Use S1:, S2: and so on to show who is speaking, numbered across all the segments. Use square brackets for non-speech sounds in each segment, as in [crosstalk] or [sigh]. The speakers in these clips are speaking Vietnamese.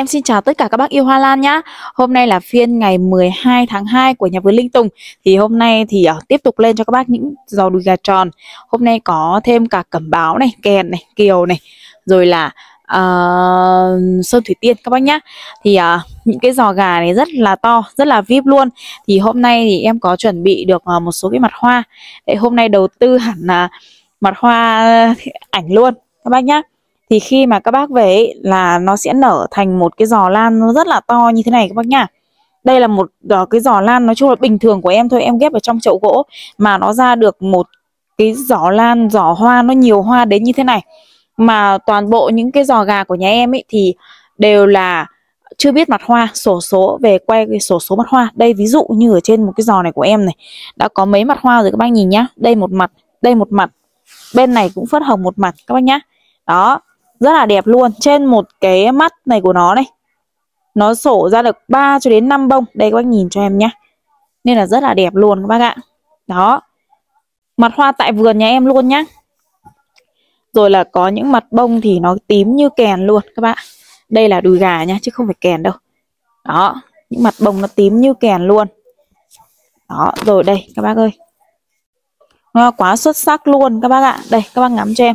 S1: Em xin chào tất cả các bác yêu Hoa Lan nhá Hôm nay là phiên ngày 12 tháng 2 của nhà vườn Linh Tùng Thì hôm nay thì uh, tiếp tục lên cho các bác những giò đùi gà tròn Hôm nay có thêm cả cẩm báo này, kèn này, kiều này Rồi là uh, sơn thủy tiên các bác nhá Thì uh, những cái giò gà này rất là to, rất là vip luôn Thì hôm nay thì em có chuẩn bị được uh, một số cái mặt hoa Đấy, Hôm nay đầu tư hẳn là uh, mặt hoa ảnh luôn các bác nhá thì khi mà các bác về ấy, là nó sẽ nở thành một cái giò lan nó rất là to như thế này các bác nhá đây là một uh, cái giò lan nói chung là bình thường của em thôi em ghép ở trong chậu gỗ mà nó ra được một cái giò lan giò hoa nó nhiều hoa đến như thế này mà toàn bộ những cái giò gà của nhà em ấy thì đều là chưa biết mặt hoa sổ số về quay cái sổ số mặt hoa đây ví dụ như ở trên một cái giò này của em này đã có mấy mặt hoa rồi các bác nhìn nhá đây một mặt đây một mặt bên này cũng phớt hồng một mặt các bác nhá đó rất là đẹp luôn trên một cái mắt này của nó này nó sổ ra được 3 cho đến 5 bông đây các bác nhìn cho em nhé nên là rất là đẹp luôn các bác ạ đó mặt hoa tại vườn nhà em luôn nhá rồi là có những mặt bông thì nó tím như kèn luôn các bạn đây là đùi gà nhá chứ không phải kèn đâu đó những mặt bông nó tím như kèn luôn đó rồi đây các bác ơi nó quá xuất sắc luôn các bác ạ đây các bác ngắm cho em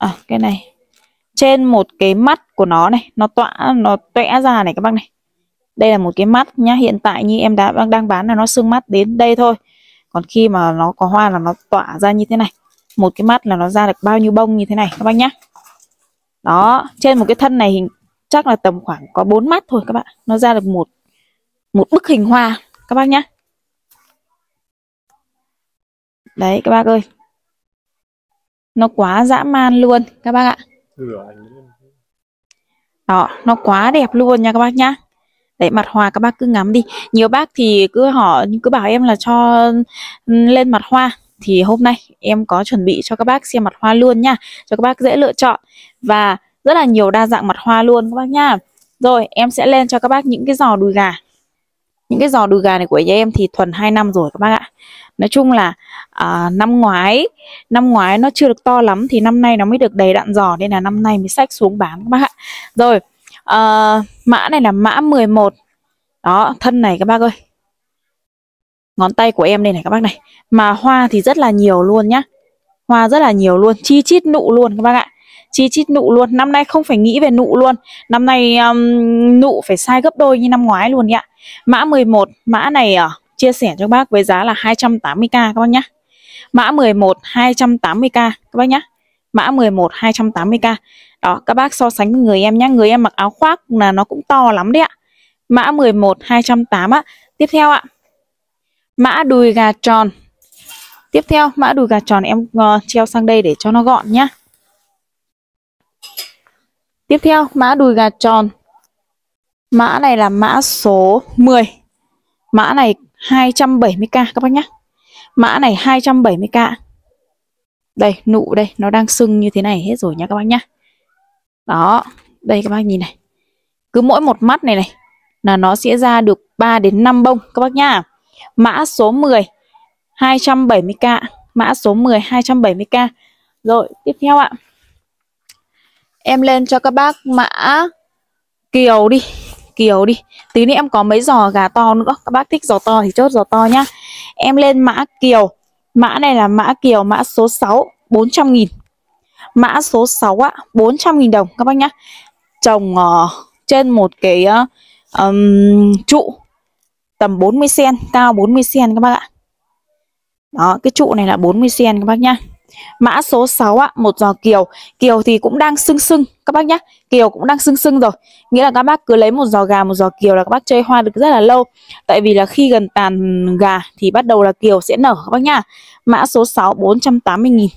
S1: à, cái này trên một cái mắt của nó này nó tọa nó tọa ra này các bác này đây là một cái mắt nhá hiện tại như em đã đang đang bán là nó sưng mắt đến đây thôi còn khi mà nó có hoa là nó tỏa ra như thế này một cái mắt là nó ra được bao nhiêu bông như thế này các bác nhá đó trên một cái thân này hình chắc là tầm khoảng có bốn mắt thôi các bạn nó ra được một một bức hình hoa các bác nhá đấy các bác ơi nó quá dã man luôn các bác ạ đó nó quá đẹp luôn nha các bác nhá Đấy, mặt hoa các bác cứ ngắm đi nhiều bác thì cứ hỏi cứ bảo em là cho lên mặt hoa thì hôm nay em có chuẩn bị cho các bác xem mặt hoa luôn nha cho các bác dễ lựa chọn và rất là nhiều đa dạng mặt hoa luôn các bác nha rồi em sẽ lên cho các bác những cái giò đùi gà những cái giò đùi gà này của nhà em thì thuần 2 năm rồi các bác ạ nói chung là à, năm ngoái năm ngoái nó chưa được to lắm thì năm nay nó mới được đầy đặn giò nên là năm nay mới sách xuống bán các bác ạ rồi à, mã này là mã 11 đó thân này các bác ơi ngón tay của em đây này các bác này mà hoa thì rất là nhiều luôn nhá hoa rất là nhiều luôn chi chít nụ luôn các bác ạ chi chít nụ luôn năm nay không phải nghĩ về nụ luôn năm nay um, nụ phải sai gấp đôi như năm ngoái luôn ạ mã 11 mã này à, chia sẻ cho bác với giá là 280k các bác nhá mã 11 280k các bác nhá mã 11 280k đó các bác so sánh với người em nhá người em mặc áo khoác là nó cũng to lắm đấy ạ mã 11 208 á tiếp theo ạ mã đùi gà tròn tiếp theo mã đùi gà tròn em uh, treo sang đây để cho nó gọn nhá Tiếp theo, mã đùi gà tròn. Mã này là mã số 10. Mã này 270k các bác nhé. Mã này 270k. Đây, nụ đây, nó đang sưng như thế này hết rồi nha các bác nhá. Đó, đây các bác nhìn này. Cứ mỗi một mắt này này là nó sẽ ra được 3 đến 5 bông các bác nhá. Mã số 10 270k, mã số 10 270k. Rồi, tiếp theo ạ em lên cho các bác mã kiều đi kiều đi tí nữa em có mấy giò gà to nữa các bác thích giò to thì chốt giò to nhá em lên mã kiều mã này là mã kiều mã số 6 400 nghìn mã số 6 ạ 400 nghìn đồng các bác nhá trồng uh, trên một cái uh, um, trụ tầm 40 cm cao 40 cm các bác ạ đó cái trụ này là 40 cm các bác nhá Mã số 6 ạ, một giò kiều. Kiều thì cũng đang sưng sưng các bác nhá. Kiều cũng đang sưng sưng rồi. Nghĩa là các bác cứ lấy một giò gà, một giò kiều là các bác chơi hoa được rất là lâu. Tại vì là khi gần tàn gà thì bắt đầu là kiều sẽ nở các bác nhá. Mã số 6 480 nghìn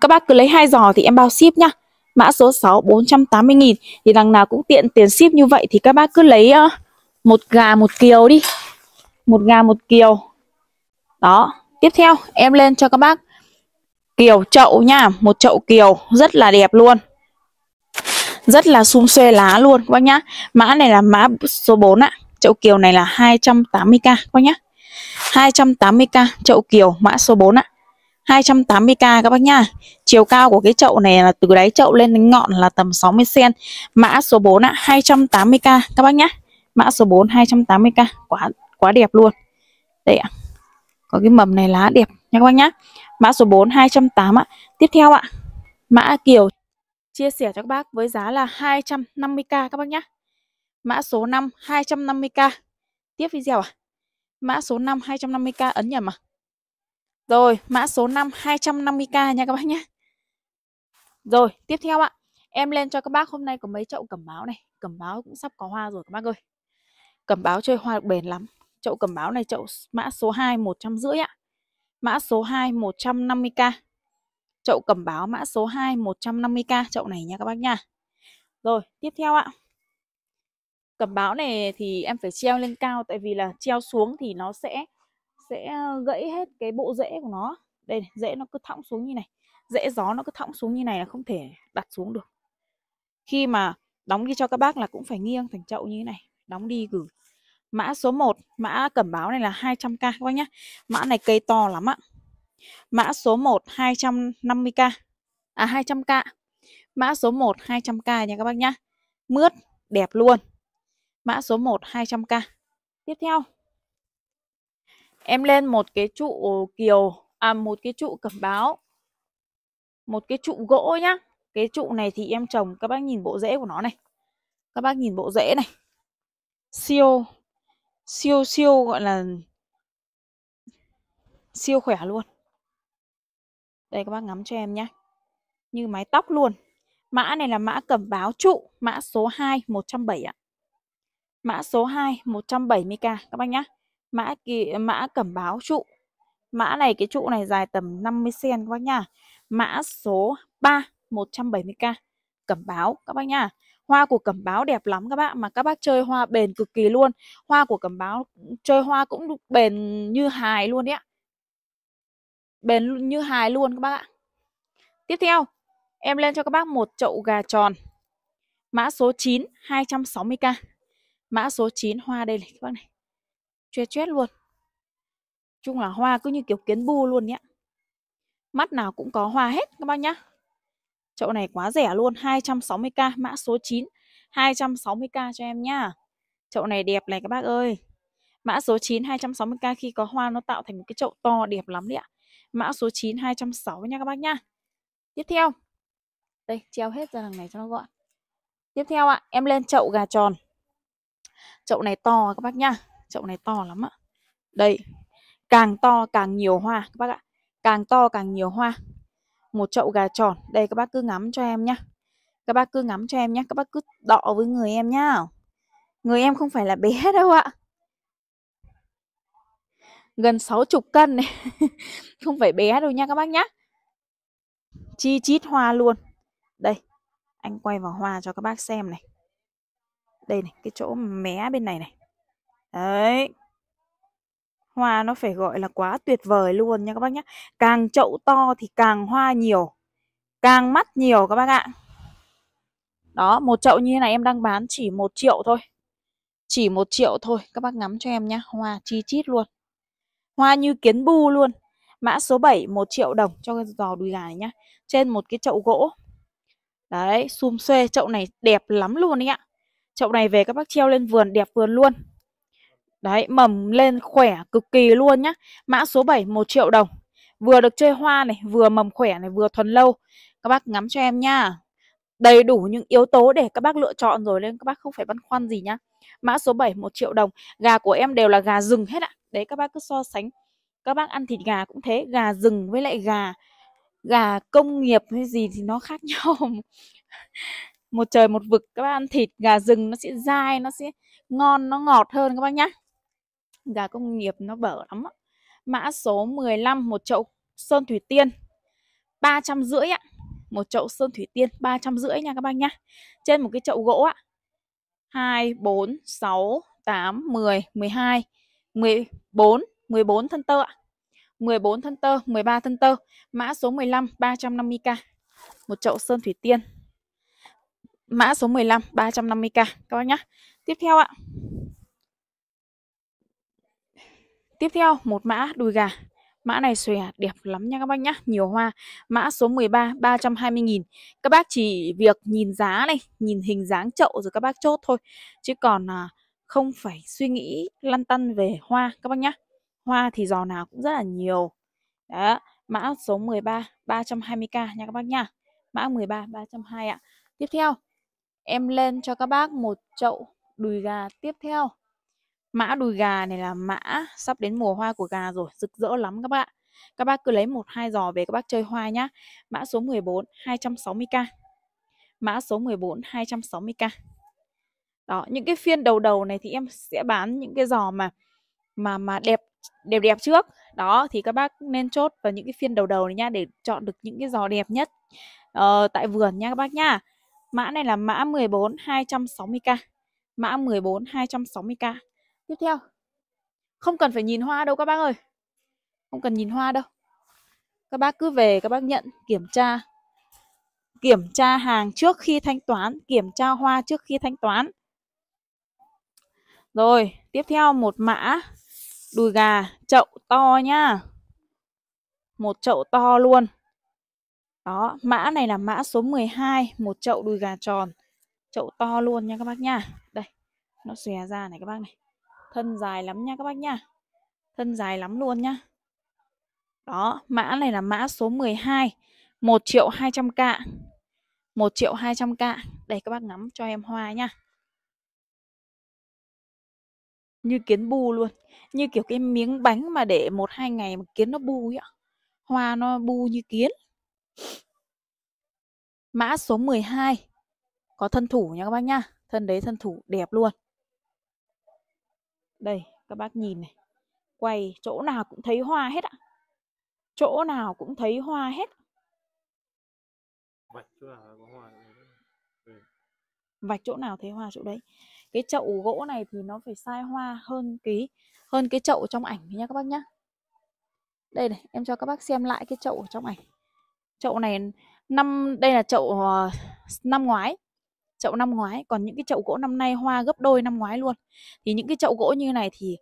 S1: Các bác cứ lấy hai giò thì em bao ship nhá. Mã số 6 480 nghìn Thì đằng nào cũng tiện tiền ship như vậy thì các bác cứ lấy một gà một kiều đi. Một gà một kiều. Đó, tiếp theo em lên cho các bác kiều chậu nha một chậu kiều rất là đẹp luôn rất là sum xuê lá luôn các bác nhá mã này là mã số 4 ạ chậu kiều này là 280k các bác nhá 280k chậu kiều mã số 4 ạ 280k các bác nhá chiều cao của cái chậu này là từ đáy chậu lên đến ngọn là tầm 60 cm mã số 4 ạ 280k các bác nhá mã số 4 280k quá quá đẹp luôn đây ạ có cái mầm này lá đẹp nha các bác nhá Mã số 4 208 ạ. Tiếp theo ạ, mã kiểu chia sẻ cho các bác với giá là 250k các bác nhá Mã số 5 250k. Tiếp video ạ. Mã số 5 250k ấn nhầm à. Rồi, mã số 5 250k nha các bác nhá Rồi, tiếp theo ạ. Em lên cho các bác hôm nay có mấy chậu cẩm báo này. Cẩm báo cũng sắp có hoa rồi các bác ơi. Cẩm báo chơi hoa được bền lắm. Chậu cẩm báo này chậu mã số 2 150 ạ. Mã số 2 150k. Chậu cẩm báo mã số 2 150k chậu này nha các bác nha. Rồi, tiếp theo ạ. cẩm báo này thì em phải treo lên cao tại vì là treo xuống thì nó sẽ sẽ gãy hết cái bộ rễ của nó. Đây, rễ nó cứ thõng xuống như này. Rễ gió nó cứ thõng xuống như này là không thể đặt xuống được. Khi mà đóng đi cho các bác là cũng phải nghiêng thành chậu như thế này, đóng đi gửi Mã số 1, mã cẩm báo này là 200k các bác nhá. Mã này cây to lắm ạ. Mã số 1 250k. À 200k. Mã số 1 200k nha các bác nhá. Mướt đẹp luôn. Mã số 1 200k. Tiếp theo. Em lên một cái trụ kiều à một cái trụ cẩm báo. Một cái trụ gỗ nhá. Cái trụ này thì em trồng các bác nhìn bộ rễ của nó này. Các bác nhìn bộ rễ này. Siêu siêu siêu gọi là siêu khỏe luôn đây các bác ngắm cho em nhé như mái tóc luôn mã này là mã cẩm báo trụ mã số 2 170 ạ mã số 2 170k các bác nhé mã kỳ mã cẩm báo trụ mã này cái trụ này dài tầm 50 cm các bác nhá mã số 3 170k cẩm báo các bác nhá Hoa của cẩm báo đẹp lắm các bạn Mà các bác chơi hoa bền cực kỳ luôn Hoa của cẩm báo chơi hoa cũng bền như hài luôn đấy ạ Bền như hài luôn các bác ạ Tiếp theo Em lên cho các bác một chậu gà tròn Mã số 9 260k Mã số 9 hoa đây này các bác này Chuyết chuyết luôn Chung là hoa cứ như kiểu kiến bu luôn nhé Mắt nào cũng có hoa hết các bác nhá Chậu này quá rẻ luôn 260k mã số 9 260k cho em nhá Chậu này đẹp này các bác ơi Mã số 9 260k khi có hoa nó tạo thành một cái chậu to đẹp lắm đấy ạ Mã số 9 260 nha các bác nhá Tiếp theo Đây treo hết ra đằng này cho nó gọn Tiếp theo ạ em lên chậu gà tròn Chậu này to các bác nhá Chậu này to lắm ạ Đây càng to càng nhiều hoa các bác ạ Càng to càng nhiều hoa một chậu gà tròn đây các bác cứ ngắm cho em nhá các bác cứ ngắm cho em nhá các bác cứ đọ với người em nhá người em không phải là bé [laughs] đâu ạ gần 60 cân này [laughs] không phải bé đâu nha các bác nhá chi chít hoa luôn đây anh quay vào hoa cho các bác xem này đây này cái chỗ mé bên này này đấy hoa nó phải gọi là quá tuyệt vời luôn nha các bác nhé càng chậu to thì càng hoa nhiều càng mắt nhiều các bác ạ đó một chậu như thế này em đang bán chỉ một triệu thôi chỉ một triệu thôi các bác ngắm cho em nhá hoa chi chít luôn hoa như kiến bu luôn mã số 7 1 triệu đồng cho cái giò đùi gà này nhá trên một cái chậu gỗ đấy xum xuê chậu này đẹp lắm luôn đấy ạ chậu này về các bác treo lên vườn đẹp vườn luôn Đấy, mầm lên khỏe cực kỳ luôn nhá. Mã số 7 1 triệu đồng. Vừa được chơi hoa này, vừa mầm khỏe này, vừa thuần lâu. Các bác ngắm cho em nha. Đầy đủ những yếu tố để các bác lựa chọn rồi nên các bác không phải băn khoăn gì nhá. Mã số 7 1 triệu đồng. Gà của em đều là gà rừng hết ạ. Đấy các bác cứ so sánh. Các bác ăn thịt gà cũng thế, gà rừng với lại gà gà công nghiệp hay gì thì nó khác [laughs] nhau. một trời một vực các bác ăn thịt gà rừng nó sẽ dai, nó sẽ ngon, nó ngọt hơn các bác nhá gà công nghiệp nó bở lắm á. mã số 15 một chậu sơn thủy tiên ba trăm rưỡi ạ một chậu sơn thủy tiên ba trăm rưỡi nha các bác nhá trên một cái chậu gỗ ạ hai bốn sáu tám mười mười hai mười bốn mười bốn thân tơ ạ 14 thân tơ, 13 thân tơ, mã số 15 350k. Một chậu sơn thủy tiên. Mã số 15 350k các bác nhá. Tiếp theo ạ, Tiếp theo một mã đùi gà. Mã này xòe đẹp lắm nha các bác nhá, nhiều hoa. Mã số 13 320 000 Các bác chỉ việc nhìn giá này, nhìn hình dáng chậu rồi các bác chốt thôi chứ còn à, không phải suy nghĩ lăn tăn về hoa các bác nhá. Hoa thì giò nào cũng rất là nhiều. Đó, mã số 13 320k nha các bác nhá. Mã 13 320 ạ. Tiếp theo, em lên cho các bác một chậu đùi gà tiếp theo. Mã đùi gà này là mã sắp đến mùa hoa của gà rồi, rực rỡ lắm các bạn. Các bác cứ lấy một hai giò về các bác chơi hoa nhá. Mã số 14 260k. Mã số 14 260k. Đó, những cái phiên đầu đầu này thì em sẽ bán những cái giò mà mà mà đẹp đẹp đẹp trước. Đó thì các bác nên chốt vào những cái phiên đầu đầu này nhá để chọn được những cái giò đẹp nhất ờ, tại vườn nha các bác nhá. Mã này là mã 14 260k. Mã 14 260k tiếp theo không cần phải nhìn hoa đâu các bác ơi không cần nhìn hoa đâu các bác cứ về các bác nhận kiểm tra kiểm tra hàng trước khi thanh toán kiểm tra hoa trước khi thanh toán rồi tiếp theo một mã đùi gà chậu to nhá một chậu to luôn đó mã này là mã số 12 một chậu đùi gà tròn chậu to luôn nha các bác nha đây nó xòe ra này các bác này thân dài lắm nha các bác nha thân dài lắm luôn nhá đó mã này là mã số 12 1 triệu 200k 1 triệu 200k đây các bác ngắm cho em hoa nhá. như kiến bu luôn như kiểu cái miếng bánh mà để một hai ngày mà kiến nó bu ấy ạ hoa nó bu như kiến mã số 12 có thân thủ nha các bác nhá thân đấy thân thủ đẹp luôn đây các bác nhìn này quay chỗ nào cũng thấy hoa hết ạ chỗ nào cũng thấy hoa hết vạch chỗ nào có hoa ừ. vạch chỗ nào thấy hoa chỗ đấy cái chậu gỗ này thì nó phải sai hoa hơn cái hơn cái chậu trong ảnh nhé các bác nhá đây này em cho các bác xem lại cái chậu trong ảnh chậu này năm đây là chậu ờ, năm ngoái chậu năm ngoái còn những cái chậu gỗ năm nay hoa gấp đôi năm ngoái luôn thì những cái chậu gỗ như này thì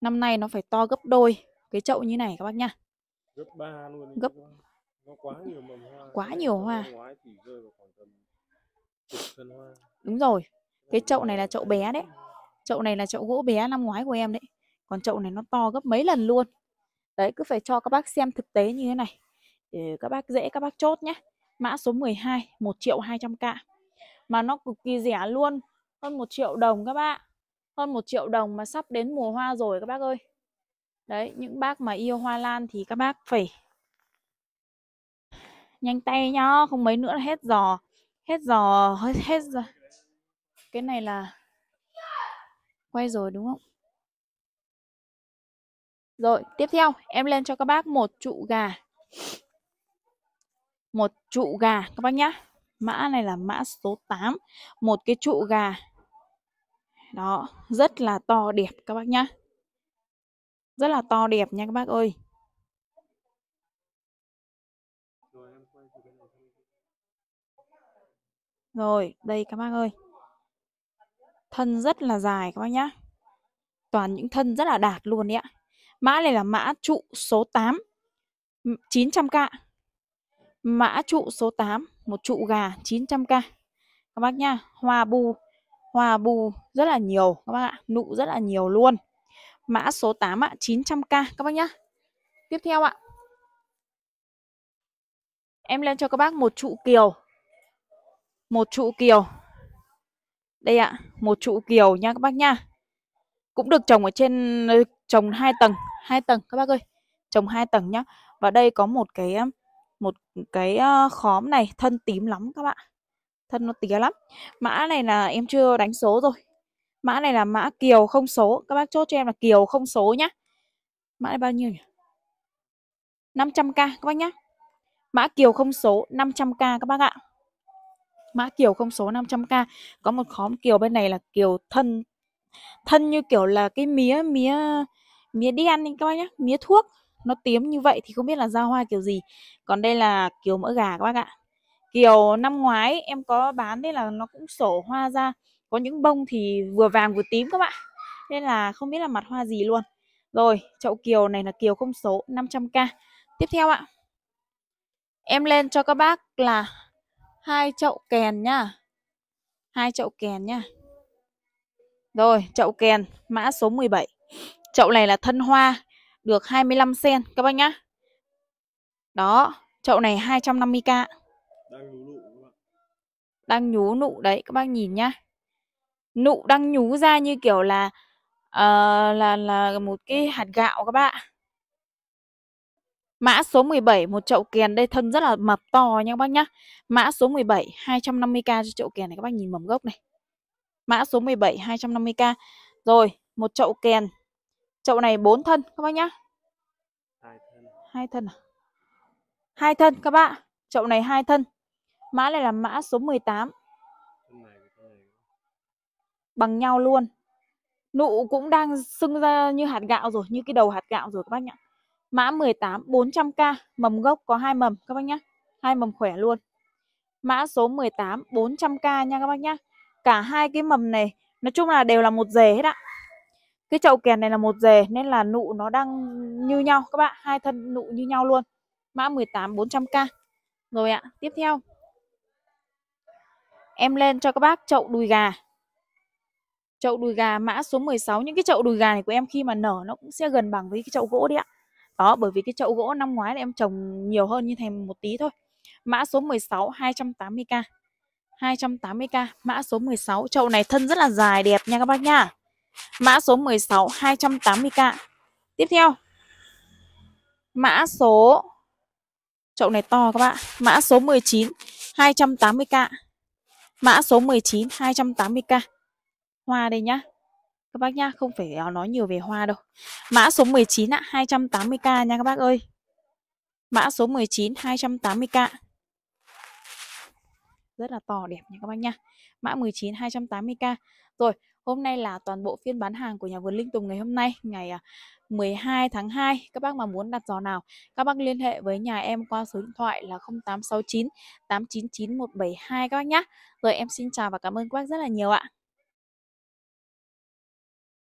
S1: năm nay nó phải to gấp đôi cái chậu như này các bác nha gấp ba luôn gấp nó quá nhiều mầm hoa quá nhiều hoa đúng rồi cái chậu này là chậu bé đấy chậu này là chậu gỗ bé năm ngoái của em đấy còn chậu này nó to gấp mấy lần luôn đấy cứ phải cho các bác xem thực tế như thế này để các bác dễ các bác chốt nhé mã số 12 1 triệu 200k mà nó cực kỳ rẻ luôn hơn một triệu đồng các bạn hơn một triệu đồng mà sắp đến mùa hoa rồi các bác ơi đấy những bác mà yêu hoa lan thì các bác phải nhanh tay nhá không mấy nữa là hết giò hết giò hết hết giò. cái này là quay rồi đúng không rồi tiếp theo em lên cho các bác một trụ gà một trụ gà các bác nhá mã này là mã số 8 một cái trụ gà đó rất là to đẹp các bác nhá rất là to đẹp nha các bác ơi rồi đây các bác ơi thân rất là dài các bác nhá toàn những thân rất là đạt luôn đấy ạ mã này là mã trụ số 8 900k Mã trụ số 8, một trụ gà 900k. Các bác nhá hoa bù, hoa bù rất là nhiều các bác ạ, nụ rất là nhiều luôn. Mã số 8 ạ, 900k các bác nhá. Tiếp theo ạ. Em lên cho các bác một trụ kiều. Một trụ kiều. Đây ạ, một trụ kiều nha các bác nhá Cũng được trồng ở trên trồng hai tầng, hai tầng các bác ơi. Trồng hai tầng nhá. Và đây có một cái một cái khóm này thân tím lắm các bạn thân nó tía lắm mã này là em chưa đánh số rồi mã này là mã kiều không số các bác chốt cho em là kiều không số nhá mã này bao nhiêu nhỉ 500k các bác nhá mã kiều không số 500k các bác ạ mã kiều không số 500k có một khóm kiều bên này là kiều thân thân như kiểu là cái mía mía mía đen đi các bác nhá mía thuốc nó tím như vậy thì không biết là ra hoa kiểu gì còn đây là kiểu mỡ gà các bác ạ kiểu năm ngoái em có bán đấy là nó cũng sổ hoa ra có những bông thì vừa vàng vừa tím các bạn nên là không biết là mặt hoa gì luôn rồi chậu kiều này là kiều không số 500k tiếp theo ạ em lên cho các bác là hai chậu kèn nhá hai chậu kèn nhá rồi chậu kèn mã số 17 chậu này là thân hoa được 25 sen các bác nhá. Đó, chậu này 250k. Đang nhú nụ. Đang nhú nụ đấy các bác nhìn nhá. Nụ đang nhú ra như kiểu là uh, là là một cái hạt gạo các bạn. Mã số 17 một chậu kèn đây thân rất là mập to nha các bác nhá. Mã số 17 250k cho chậu kèn này các bác nhìn mầm gốc này. Mã số 17 250k. Rồi, một chậu kèn chậu này 4 thân các bác nhá hai thân hai thân à? hai thân các bạn chậu này hai thân mã này là mã số 18 bằng nhau luôn nụ cũng đang sưng ra như hạt gạo rồi như cái đầu hạt gạo rồi các bác nhá mã 18 400k mầm gốc có hai mầm các bác nhá hai mầm khỏe luôn mã số 18 400k nha các bác nhá cả hai cái mầm này nói chung là đều là một rể hết ạ cái chậu kèn này là một rề nên là nụ nó đang như nhau các bạn hai thân nụ như nhau luôn mã 18 400k rồi ạ tiếp theo em lên cho các bác chậu đùi gà chậu đùi gà mã số 16 những cái chậu đùi gà này của em khi mà nở nó cũng sẽ gần bằng với cái chậu gỗ đấy ạ đó bởi vì cái chậu gỗ năm ngoái là em trồng nhiều hơn như thèm một tí thôi mã số 16 280k 280k mã số 16 chậu này thân rất là dài đẹp nha các bác nha Mã số 16 280k. Tiếp theo. Mã số chậu này to các bạn. Mã số 19 280k. Mã số 19 280k. Hoa đây nhá. Các bác nhá, không phải ờ, nói nhiều về hoa đâu. Mã số 19 ạ, 280k nha các bác ơi. Mã số 19 280k. Rất là to đẹp nha các bác nhá. Mã 19 280k. Rồi, Hôm nay là toàn bộ phiên bán hàng của nhà vườn Linh Tùng ngày hôm nay, ngày 12 à, tháng 2. Các bác mà muốn đặt giò nào, các bác liên hệ với nhà em qua số điện thoại là 0869 899 172 các bác nhé. Rồi em xin chào và cảm ơn các bác rất là nhiều ạ.